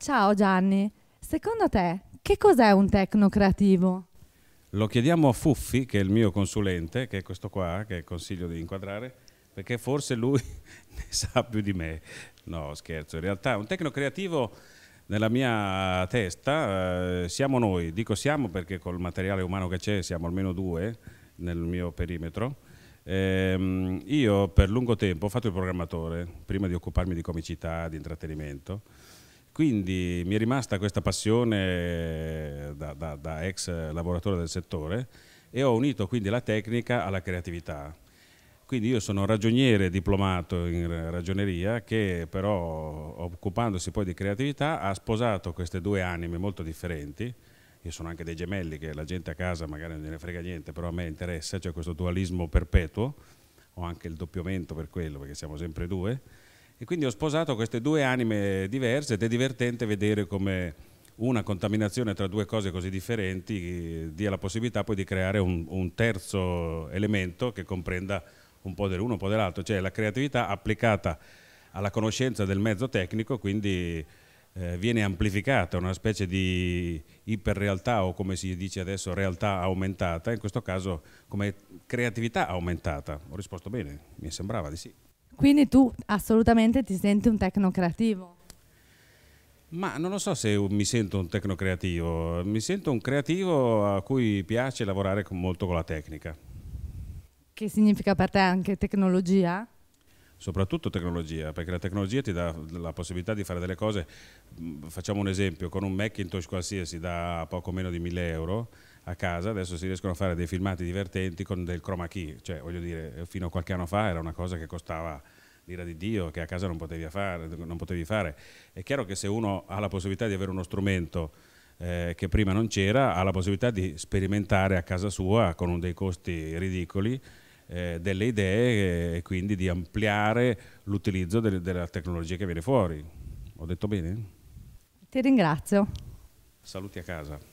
Ciao Gianni, secondo te che cos'è un tecno creativo? Lo chiediamo a Fuffi, che è il mio consulente, che è questo qua, che consiglio di inquadrare, perché forse lui ne sa più di me. No, scherzo, in realtà un tecno creativo nella mia testa eh, siamo noi, dico siamo perché col materiale umano che c'è siamo almeno due nel mio perimetro. Ehm, io per lungo tempo ho fatto il programmatore, prima di occuparmi di comicità, di intrattenimento quindi mi è rimasta questa passione eh, da, da, da ex lavoratore del settore e ho unito quindi la tecnica alla creatività. Quindi io sono ragioniere diplomato in ragioneria che però occupandosi poi di creatività ha sposato queste due anime molto differenti, io sono anche dei gemelli che la gente a casa magari non gliene frega niente, però a me interessa, c'è cioè questo dualismo perpetuo, ho anche il doppiamento per quello perché siamo sempre due, e quindi ho sposato queste due anime diverse ed è divertente vedere come una contaminazione tra due cose così differenti eh, dia la possibilità poi di creare un, un terzo elemento che comprenda un po' dell'uno, un po' dell'altro, cioè la creatività applicata alla conoscenza del mezzo tecnico, quindi eh, viene amplificata una specie di iperrealtà o come si dice adesso realtà aumentata, in questo caso come creatività aumentata. Ho risposto bene, mi sembrava di sì. Quindi tu assolutamente ti senti un tecnocreativo? Ma non lo so se mi sento un tecnocreativo, mi sento un creativo a cui piace lavorare con, molto con la tecnica. Che significa per te anche tecnologia? soprattutto tecnologia, perché la tecnologia ti dà la possibilità di fare delle cose, facciamo un esempio, con un Macintosh qualsiasi da poco meno di 1000 euro a casa, adesso si riescono a fare dei filmati divertenti con del chroma key, cioè voglio dire, fino a qualche anno fa era una cosa che costava l'ira di Dio, che a casa non potevi fare. Non potevi fare. È chiaro che se uno ha la possibilità di avere uno strumento eh, che prima non c'era, ha la possibilità di sperimentare a casa sua con dei costi ridicoli eh, delle idee e quindi di ampliare l'utilizzo de- della tecnologia che viene fuori. Ho detto bene? Ti ringrazio. Saluti a casa.